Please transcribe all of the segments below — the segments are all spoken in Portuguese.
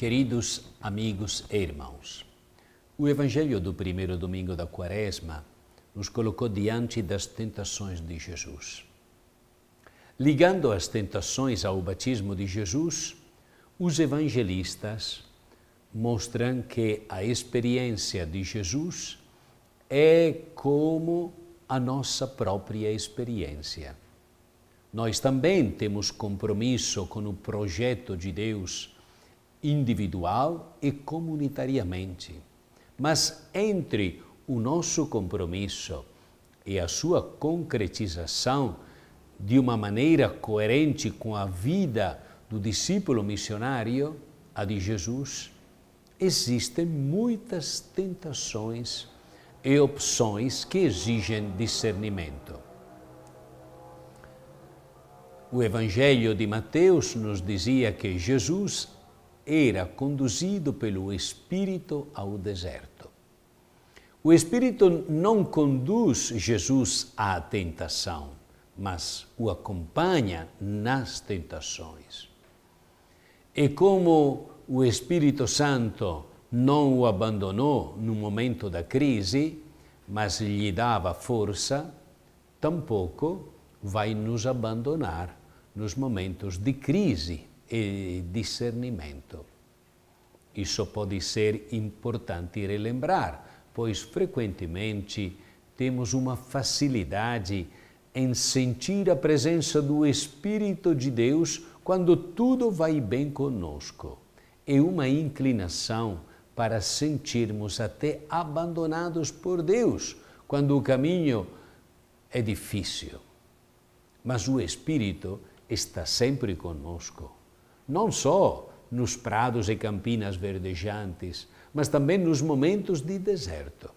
Queridos amigos e irmãos, o Evangelho do primeiro domingo da Quaresma nos colocou diante das tentações de Jesus. Ligando as tentações ao batismo de Jesus, os evangelistas mostram que a experiência de Jesus é como a nossa própria experiência. Nós também temos compromisso com o projeto de Deus individual e comunitariamente. Mas entre o nosso compromisso e a sua concretização de uma maneira coerente com a vida do discípulo missionário, a de Jesus, existem muitas tentações e opções que exigem discernimento. O Evangelho de Mateus nos dizia que Jesus era conduzido pelo Espírito ao deserto. O Espírito não conduz Jesus à tentação, mas o acompanha nas tentações. E é como o Espírito Santo não o abandonou no momento da crise, mas lhe dava força, tampouco vai nos abandonar nos momentos de crise e discernimento. Isso pode ser importante relembrar, pois frequentemente temos uma facilidade em sentir a presença do Espírito de Deus quando tudo vai bem conosco, e é uma inclinação para sentirmos até abandonados por Deus quando o caminho é difícil. Mas o Espírito está sempre conosco não só nos prados e campinas verdejantes, mas também nos momentos de deserto.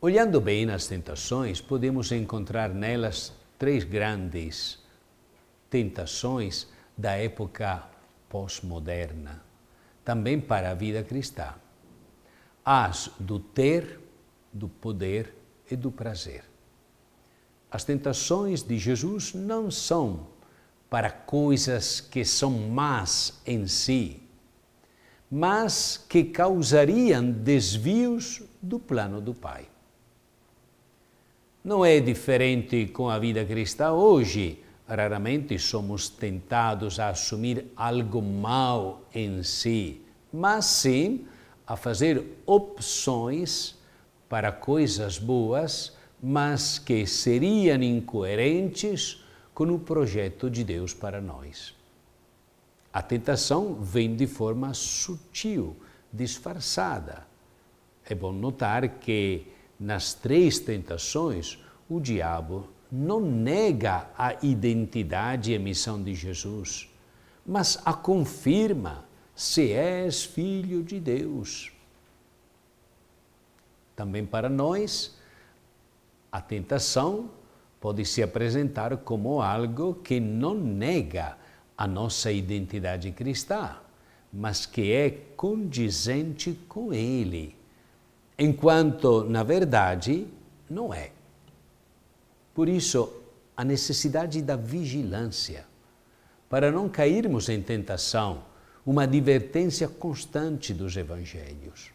Olhando bem as tentações, podemos encontrar nelas três grandes tentações da época pós-moderna, também para a vida cristã: as do ter, do poder e do prazer. As tentações de Jesus não são para coisas que são más em si, mas que causariam desvios do plano do Pai. Não é diferente com a vida cristã hoje. Raramente somos tentados a assumir algo mal em si, mas sim a fazer opções para coisas boas, mas que seriam incoerentes com o projeto de Deus para nós. A tentação vem de forma sutil, disfarçada. É bom notar que nas três tentações, o diabo não nega a identidade e a missão de Jesus, mas a confirma: se és filho de Deus. Também para nós, a tentação pode se apresentar como algo que não nega a nossa identidade cristã, mas que é condizente com ele, enquanto, na verdade, não é. Por isso, a necessidade da vigilância, para não cairmos em tentação, uma advertência constante dos evangelhos.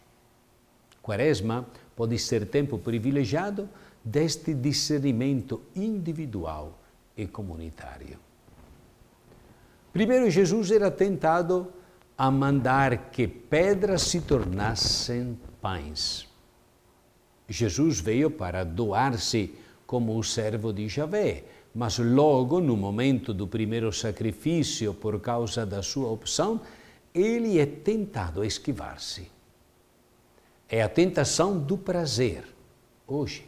Quaresma Pode ser tempo privilegiado deste discernimento individual e comunitário. Primeiro, Jesus era tentado a mandar que pedras se tornassem pães. Jesus veio para doar-se como o servo de Javé, mas logo no momento do primeiro sacrifício, por causa da sua opção, ele é tentado a esquivar-se é a tentação do prazer, hoje,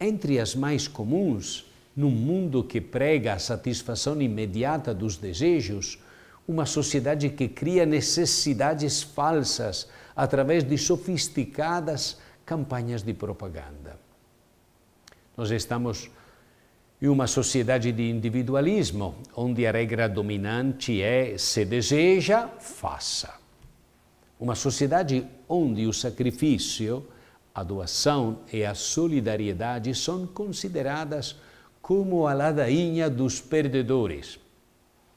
entre as mais comuns, num mundo que prega a satisfação imediata dos desejos, uma sociedade que cria necessidades falsas através de sofisticadas campanhas de propaganda. Nós estamos em uma sociedade de individualismo, onde a regra dominante é: se deseja, faça. Uma sociedade onde o sacrifício, a doação e a solidariedade são consideradas como a ladainha dos perdedores.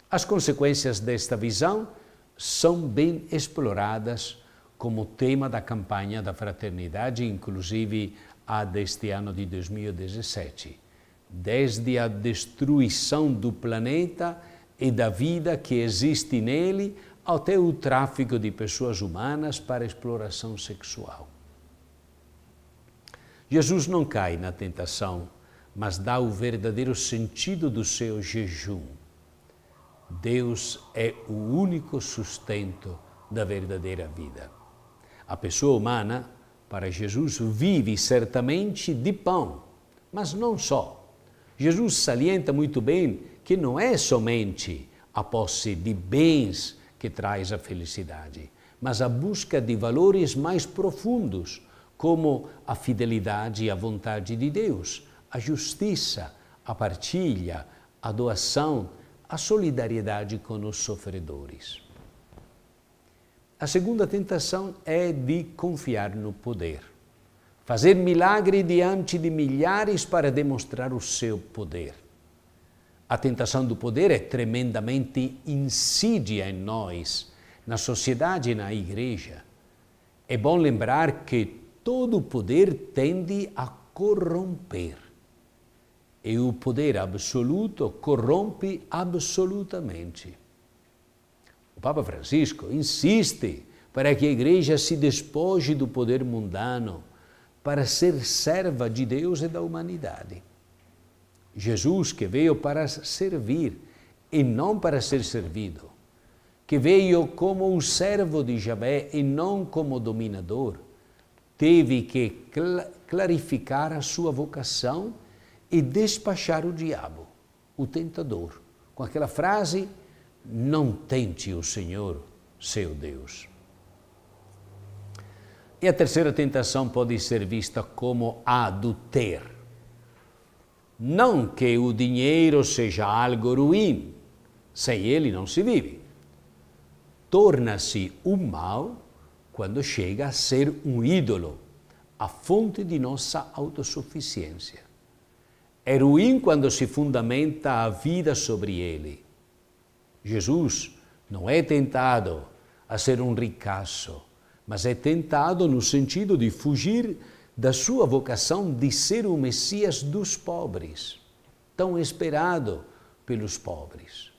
As consequências desta visão são bem exploradas como tema da campanha da fraternidade, inclusive a deste ano de 2017. Desde a destruição do planeta e da vida que existe nele, até o tráfico de pessoas humanas para exploração sexual. Jesus não cai na tentação, mas dá o verdadeiro sentido do seu jejum. Deus é o único sustento da verdadeira vida. A pessoa humana, para Jesus, vive certamente de pão, mas não só. Jesus salienta muito bem que não é somente a posse de bens que traz a felicidade, mas a busca de valores mais profundos, como a fidelidade à vontade de Deus, a justiça, a partilha, a doação, a solidariedade com os sofredores. A segunda tentação é de confiar no poder, fazer milagre diante de milhares para demonstrar o seu poder. A tentação do poder é tremendamente insídia em nós, na sociedade e na igreja. É bom lembrar que todo o poder tende a corromper. E o poder absoluto corrompe absolutamente. O Papa Francisco insiste para que a igreja se despoje do poder mundano para ser serva de Deus e da humanidade. Jesus que veio para servir e não para ser servido, que veio como o servo de Javé e não como dominador, teve que cl clarificar a sua vocação e despachar o diabo, o tentador, com aquela frase: Não tente o Senhor, seu Deus. E a terceira tentação pode ser vista como a do ter não que o dinheiro seja algo ruim, sem ele não se vive. Torna-se um mal quando chega a ser um ídolo, a fonte de nossa autossuficiência. É ruim quando se fundamenta a vida sobre ele. Jesus não é tentado a ser um ricaço, mas é tentado no sentido de fugir da sua vocação de ser o Messias dos pobres, tão esperado pelos pobres.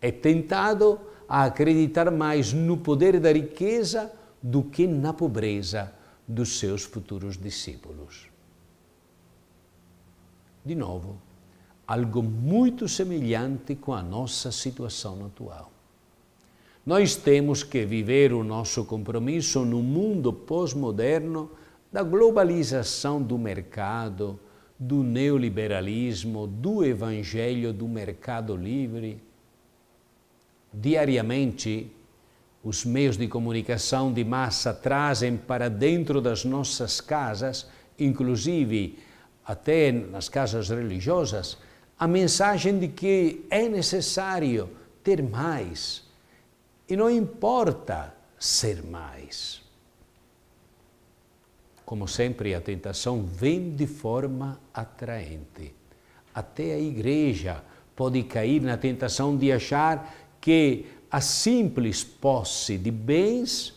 É tentado a acreditar mais no poder da riqueza do que na pobreza dos seus futuros discípulos. De novo, algo muito semelhante com a nossa situação atual. Nós temos que viver o nosso compromisso no mundo pós-moderno da globalização do mercado, do neoliberalismo, do evangelho do mercado livre. Diariamente, os meios de comunicação de massa trazem para dentro das nossas casas, inclusive até nas casas religiosas, a mensagem de que é necessário ter mais e não importa ser mais. Como sempre, a tentação vem de forma atraente. Até a igreja pode cair na tentação de achar que a simples posse de bens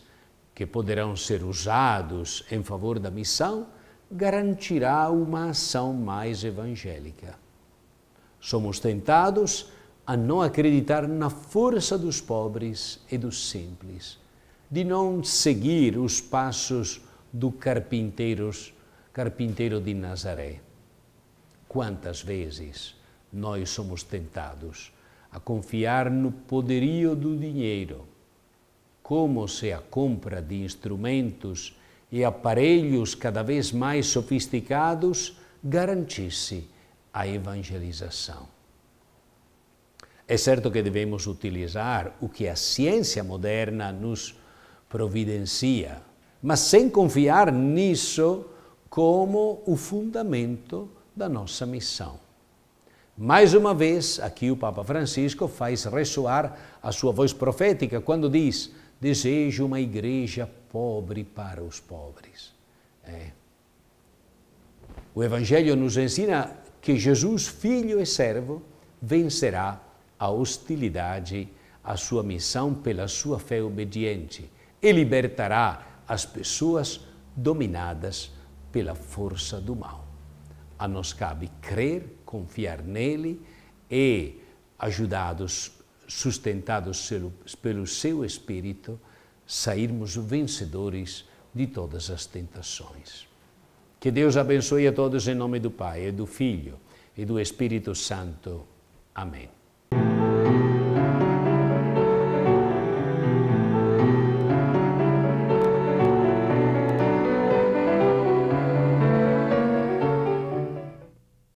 que poderão ser usados em favor da missão garantirá uma ação mais evangélica. Somos tentados a não acreditar na força dos pobres e dos simples, de não seguir os passos do carpinteiros, carpinteiro de Nazaré. Quantas vezes nós somos tentados a confiar no poderio do dinheiro, como se a compra de instrumentos e aparelhos cada vez mais sofisticados garantisse a evangelização. É certo que devemos utilizar o que a ciência moderna nos providencia mas sem confiar nisso como o fundamento da nossa missão. Mais uma vez, aqui o Papa Francisco faz ressoar a sua voz profética quando diz: Desejo uma igreja pobre para os pobres. É. O Evangelho nos ensina que Jesus, filho e servo, vencerá a hostilidade, a sua missão pela sua fé obediente e libertará as pessoas dominadas pela força do mal. A nós cabe crer, confiar nele e, ajudados, sustentados pelo seu espírito, sairmos vencedores de todas as tentações. Que Deus abençoe a todos em nome do Pai, e do Filho e do Espírito Santo. Amém.